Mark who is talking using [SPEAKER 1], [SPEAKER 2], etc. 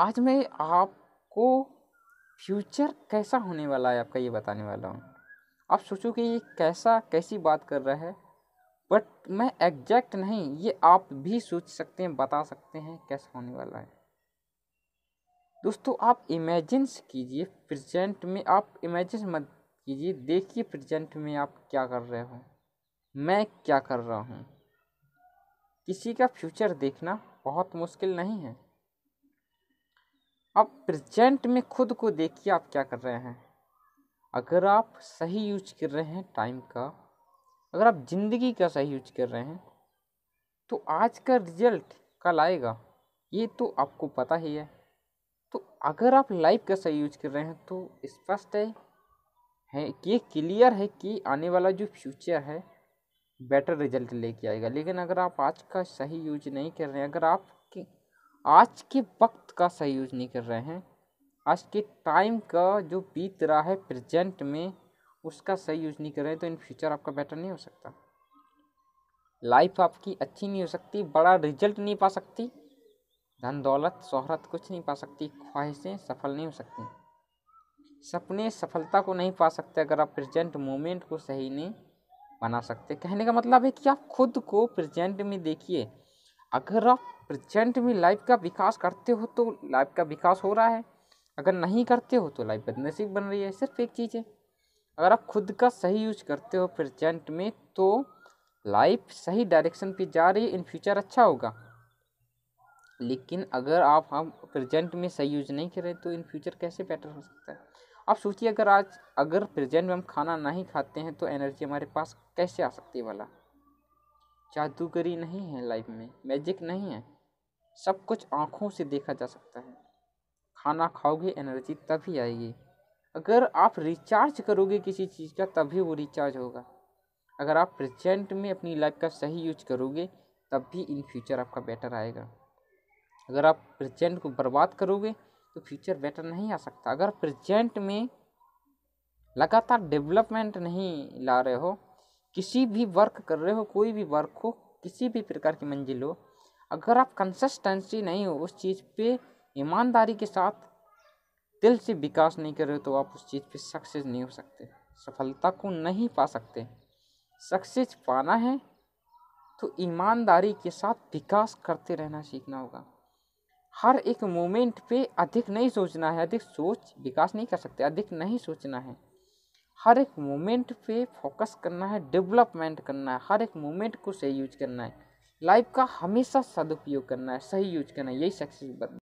[SPEAKER 1] आज मैं आपको फ्यूचर कैसा होने वाला है आपका ये बताने वाला हूँ आप सोचो कि ये कैसा कैसी बात कर रहा है बट मैं एग्जैक्ट नहीं ये आप भी सोच सकते हैं बता सकते हैं कैसा होने वाला है दोस्तों आप इमेजिन्स कीजिए प्रेजेंट में आप इमेजिन मत कीजिए देखिए प्रेजेंट में आप क्या कर रहे हो मैं क्या कर रहा हूँ किसी का फ्यूचर देखना बहुत मुश्किल नहीं है अब प्रेजेंट में खुद को देखिए आप क्या कर रहे हैं अगर आप सही यूज कर रहे हैं टाइम का अगर आप ज़िंदगी का सही यूज कर रहे हैं तो आज का रिजल्ट कल आएगा ये तो आपको पता ही है तो अगर आप लाइफ का सही यूज कर रहे हैं तो स्पष्ट है है कि क्लियर है कि आने वाला जो फ्यूचर है बेटर रिजल्ट लेके आएगा लेकिन अगर आप आज का सही यूज नहीं कर रहे हैं अगर आप आज के वक्त का सही यूज नहीं कर रहे हैं आज के टाइम का जो बीत रहा है प्रेजेंट में उसका सही यूज नहीं कर रहे हैं तो इन फ्यूचर आपका बेटर नहीं हो सकता लाइफ आपकी अच्छी नहीं हो सकती बड़ा रिजल्ट नहीं पा सकती धन दौलत शोहरत कुछ नहीं पा सकती ख्वाहिशें सफल नहीं हो सकती सपने सफलता को नहीं पा सकते अगर आप प्रेजेंट मोमेंट को सही नहीं बना सकते कहने का मतलब है कि आप खुद को प्रेजेंट में देखिए अगर आप प्रेजेंट में लाइफ का विकास करते हो तो लाइफ का विकास हो रहा है अगर नहीं करते हो तो लाइफ बदनसीब बन रही है सिर्फ एक चीज़ है अगर आप खुद का सही यूज करते हो प्रेजेंट में तो लाइफ सही डायरेक्शन पे जा रही है इन फ्यूचर अच्छा होगा लेकिन अगर आप हम प्रेजेंट में सही यूज नहीं करें तो इन फ्यूचर कैसे बेटर हो सकता है आप सोचिए अगर आज अगर प्रेजेंट में हम खाना नहीं खाते हैं तो एनर्जी हमारे पास कैसे आ सकती है वाला जादूगरी नहीं है लाइफ में मैजिक नहीं है सब कुछ आँखों से देखा जा सकता है खाना खाओगे एनर्जी तभी आएगी अगर आप रिचार्ज करोगे किसी चीज़ का तभी वो रिचार्ज होगा अगर आप प्रेजेंट में अपनी लाइफ का सही यूज करोगे तब भी इन फ्यूचर आपका बेटर आएगा अगर आप प्रेजेंट को बर्बाद करोगे तो फ्यूचर बेटर नहीं आ सकता अगर प्रेजेंट में लगातार डेवलपमेंट नहीं ला रहे हो किसी भी वर्क कर रहे हो कोई भी वर्क हो किसी भी प्रकार की मंजिल हो अगर आप कंसिस्टेंसी नहीं हो उस चीज़ पे ईमानदारी के साथ दिल से विकास नहीं कर रहे हो तो आप उस चीज़ पे सक्सेस नहीं हो सकते सफलता को नहीं पा सकते सक्सेस पाना है तो ईमानदारी के साथ विकास करते रहना सीखना होगा हर एक मोमेंट पे अधिक नहीं सोचना है अधिक सोच विकास नहीं कर सकते अधिक नहीं सोचना है हर एक मोमेंट पे फोकस करना है डेवलपमेंट करना है हर एक मोमेंट को सही यूज करना है लाइफ का हमेशा सदुपयोग करना है सही यूज करना है यही सक्सेस बन